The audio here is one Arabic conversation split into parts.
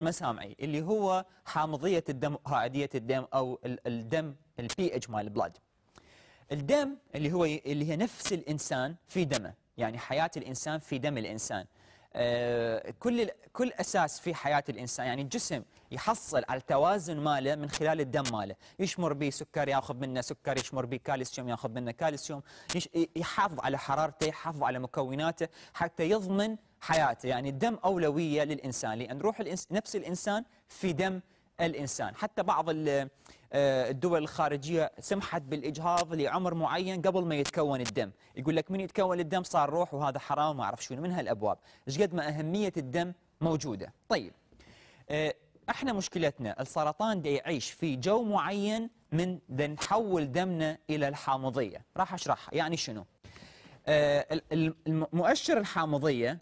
مسامعي اللي هو حامضيه الدم هاديه الدم او الدم البي اتش مال البلاد الدم اللي هو اللي هي نفس الانسان في دمه يعني حياه الانسان في دم الانسان آه، كل كل اساس في حياه الانسان يعني الجسم يحصل على التوازن ماله من خلال الدم ماله يشمر به سكر ياخذ منه سكر يشمر به كالسيوم ياخذ منه كالسيوم يحافظ على حرارته يحافظ على مكوناته حتى يضمن حياته يعني الدم أولوية للإنسان لأن روح الإنس نفس الإنسان في دم الإنسان حتى بعض آه، الدول الخارجية سمحت بالإجهاض لعمر معين قبل ما يتكون الدم يقول لك من يتكون الدم صار روح وهذا حرام ما أعرف شو من هالأبواب إيش قد ما أهمية الدم موجودة طيب آه، احنا مشكلتنا السرطان دي يعيش في جو معين من نحول دمنا الى الحامضيه راح أشرحها يعني شنو آه، المؤشر الحامضيه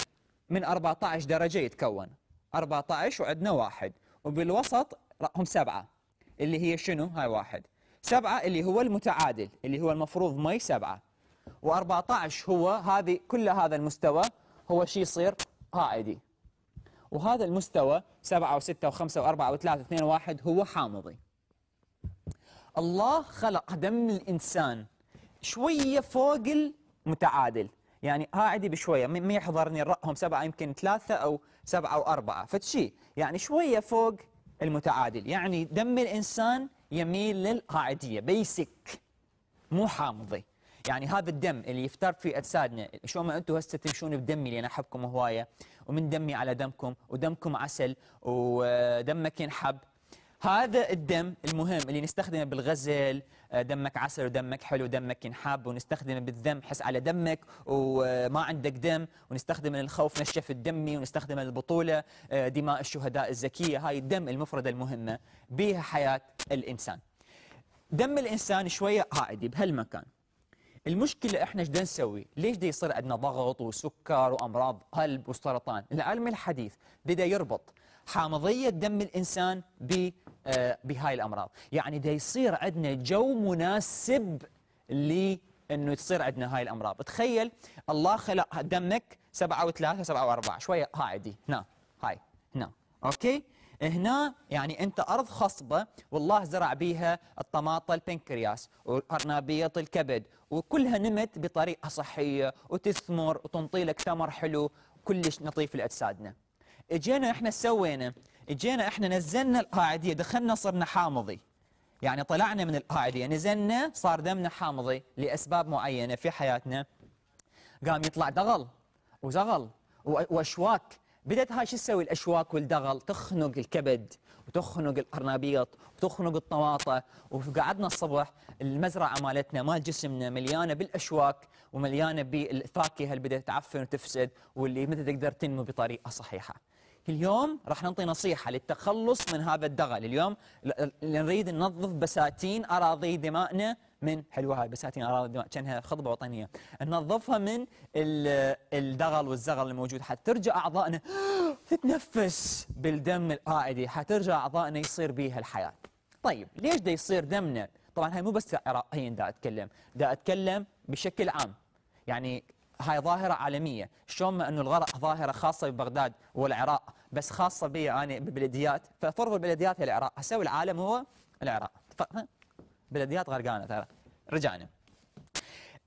من 14 درجة يتكون 14 وعندنا واحد وبالوسط هم سبعة اللي هي شنو هاي واحد سبعة اللي هو المتعادل اللي هو المفروض مي سبعة و14 هو هذه كل هذا المستوى هو شيء يصير قاعدي وهذا المستوى 7 و6 و5 و4 و3 و2 و1 هو حامضي الله خلق دم الإنسان شوية فوق المتعادل يعني قاعدة بشوية ما يحضرني رأهم سبعة يمكن ثلاثة أو سبعة وأربعة فتشي يعني شوية فوق المتعادل يعني دم الإنسان يميل للقاعدية بيسك مو حامضي يعني هذا الدم اللي يفتر في اجسادنا شو ما انتم هسه تمشون بدمي لان احبكم هوايه ومن دمي على دمكم ودمكم عسل ودمك ينحب هذا الدم المهم اللي نستخدمه بالغزل آه، دمك عسل ودمك حلو ودمك ينحب ونستخدمه بالدم حس على دمك وما عندك دم ونستخدم الخوف نشف الدمي ونستخدم البطولة آه، دماء الشهداء الزكية هاي الدم المفردة المهمة بها حياة الإنسان دم الإنسان شوية قاعدي بهالمكان المشكلة احنا ايش نسوي؟ ليش دي يصير عندنا ضغط وسكر وامراض قلب وسرطان؟ العلم الحديث بدا يربط حامضية دم الإنسان آه، بهاي الأمراض يعني دا يصير عندنا جو مناسب لأنه تصير عندنا هاي الأمراض تخيل الله خلق دمك سبعة وثلاثة سبعة وأربعة شوية هايدي هنا هاي هنا أوكي هنا يعني انت ارض خصبه والله زرع بيها الطماطه البنكرياس وارنبيه الكبد وكلها نمت بطريقه صحيه وتثمر وتنطي لك ثمر حلو كلش نظيف لاجسادنا اجينا احنا سوينا اجينا احنا نزلنا القاعدية دخلنا صرنا حامضي يعني طلعنا من القاعدية نزلنا صار دمنا حامضي لأسباب معينة في حياتنا قام يطلع دغل وزغل واشواك بدت هاي شو تسوي الاشواك والدغل تخنق الكبد وتخنق القرنابيط وتخنق الطماطه وقعدنا الصبح المزرعه مالتنا مال جسمنا مليانه بالاشواك ومليانه بالفاكهه اللي بدات تعفن وتفسد واللي ما تقدر تنمو بطريقه صحيحه. اليوم راح نعطي نصيحة للتخلص من هذا الدغل اليوم نريد ننظف بساتين أراضي دمائنا من حلوة هاي بساتين أراضي دماء كأنها خطبة وطنية ننظفها من الدغل والزغل الموجود حترجع أعضائنا تتنفس بالدم القاعدي حترجع أعضائنا يصير بيها الحياة طيب ليش دا يصير دمنا طبعا هاي مو بس عراقيين دا أتكلم دا أتكلم بشكل عام يعني هاي ظاهرة عالمية شلون ما أنه الغرق ظاهرة خاصة ببغداد والعراق بس خاصة بي أنا بالبلديات ففرض البلديات هي العراق أسوي العالم هو العراق بلديات غرقانة ترى رجعنا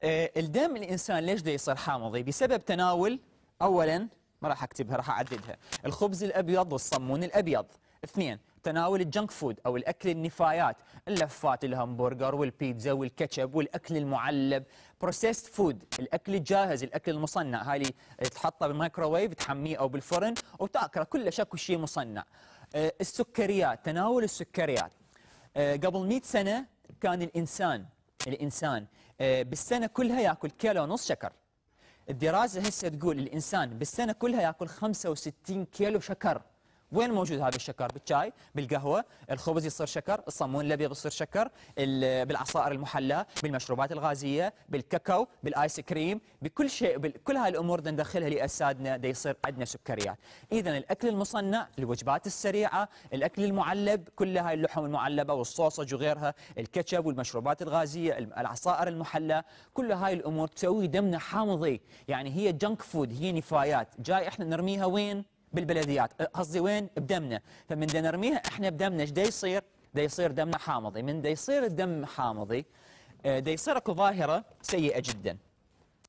آه، الدم الإنسان ليش دا يصير حامضي بسبب تناول أولا ما راح أكتبها راح أعددها الخبز الأبيض والصمون الأبيض اثنين تناول الجنك فود او الاكل النفايات اللفات الهمبرجر والبيتزا والكاتشب والاكل المعلب بروسيست فود الاكل الجاهز الاكل المصنع هاي اللي تحطه بالميكروويف تحميه او بالفرن وتاكله كله شكو شيء مصنع آه، السكريات تناول السكريات آه، قبل 100 سنه كان الانسان الانسان آه، بالسنه كلها ياكل كيلو ونص شكر الدراسه هسه تقول الانسان بالسنه كلها ياكل 65 كيلو شكر وين موجود هذا الشكر بالشاي بالقهوه الخبز يصير شكر الصمون الابيض يصير شكر بالعصائر المحلاه بالمشروبات الغازيه بالكاكاو بالايس كريم بكل شيء بكل هاي الامور ندخلها لاجسادنا دا يصير عندنا سكريات اذا الاكل المصنع الوجبات السريعه الاكل المعلب كل هاي اللحوم المعلبه والصوصج وغيرها الكاتشب والمشروبات الغازيه العصائر المحلاه كل هاي الامور تسوي دمنا حامضي يعني هي جنك فود هي نفايات جاي احنا نرميها وين بالبلديات أه، قصدي وين بدمنا فمن دا نرميها احنا بدمنا ايش دا يصير دا يصير دمنا حامضي من دا يصير الدم حامضي أه، دا يصير اكو ظاهره سيئه جدا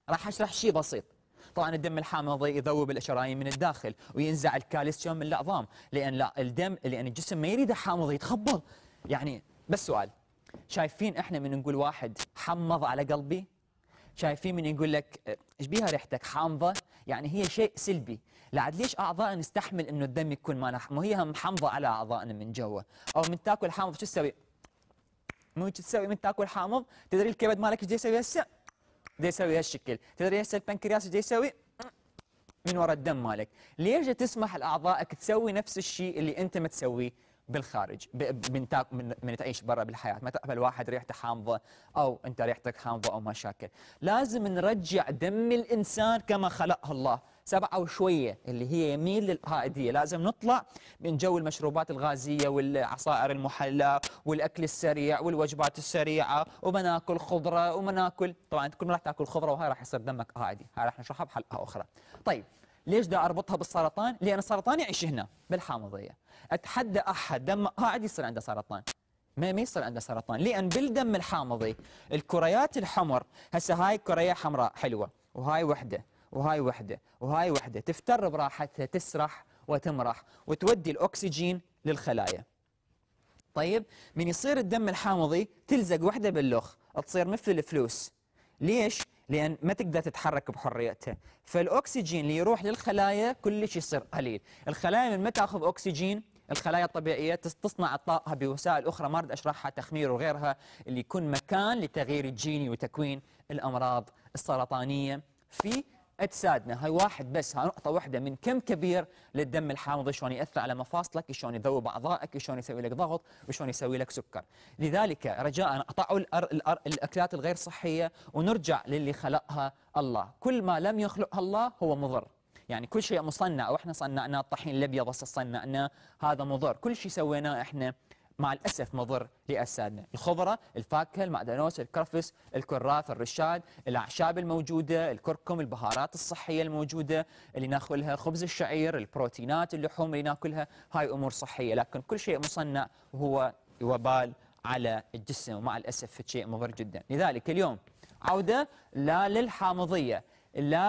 راح اشرح شيء بسيط طبعا الدم الحامضي يذوب الشرايين من الداخل وينزع الكالسيوم من العظام لان لا الدم لان الجسم ما يريده حامض يتخبل يعني بس سؤال شايفين احنا من نقول واحد حمض على قلبي شايفين من يقول لك ايش بيها ريحتك حامضه يعني هي شيء سلبي لعد ليش اعضائنا نستحمل انه الدم يكون ما نح... ما هي محمضه على اعضائنا من جوا او من تاكل حامض شو تسوي؟ مو شو تسوي من تاكل حامض؟ تدري الكبد مالك ايش يسوي هسه؟ دي يسوي هالشكل، تدري هسه البنكرياس ايش يسوي؟ من وراء الدم مالك، ليش تسمح لاعضائك تسوي نفس الشيء اللي انت ما تسويه؟ بالخارج من من, من تعيش برا بالحياه ما تقبل واحد ريحته حامضه او انت ريحتك حامضه او مشاكل لازم نرجع دم الانسان كما خلقه الله سبعة وشوية اللي هي يميل للقائدية لازم نطلع من جو المشروبات الغازية والعصائر المحلى والأكل السريع والوجبات السريعة ومناكل خضرة ومناكل طبعا كل ما راح تاكل خضرة وهاي راح يصير دمك قائدي هاي راح نشرحها بحلقة أخرى طيب ليش دا اربطها بالسرطان؟ لان السرطان يعيش هنا بالحامضيه. اتحدى احد دم قاعد يصير عنده سرطان. ما ما يصير عنده سرطان لان بالدم الحامضي الكريات الحمر هسه هاي كريه حمراء حلوه وهاي وحده وهاي وحده وهاي وحده تفتر براحتها تسرح وتمرح وتودي الاكسجين للخلايا. طيب من يصير الدم الحامضي تلزق وحده باللخ تصير مثل الفلوس. ليش؟ لان ما تقدر تتحرك بحريتها فالاكسجين اللي يروح للخلايا كلش يصير قليل الخلايا من ما تاخذ اكسجين الخلايا الطبيعيه تصنع عطائها بوسائل اخرى ما اريد اشرحها تخمير وغيرها اللي يكون مكان للتغيير الجيني وتكوين الامراض السرطانيه في تساعدنا هاي واحد بس هاي نقطة واحدة من كم كبير للدم الحامض شلون يأثر على مفاصلك شلون يذوب أعضائك شلون يسوي لك ضغط وشلون يسوي لك سكر لذلك رجاء نقطعوا الأكلات الغير صحية ونرجع للي خلقها الله كل ما لم يخلقها الله هو مضر يعني كل شيء مصنع واحنا صنعناه الطحين الابيض بس صنعناه هذا مضر كل شيء سويناه احنا مع الأسف مضر لأجسادنا الخضرة الفاكهة المعدنوس الكرفس الكراث الرشاد الأعشاب الموجودة الكركم البهارات الصحية الموجودة اللي ناكلها خبز الشعير البروتينات اللحوم اللي ناكلها هاي أمور صحية لكن كل شيء مصنع هو وبال على الجسم ومع الأسف شيء مضر جدا لذلك اليوم عودة لا للحامضية لا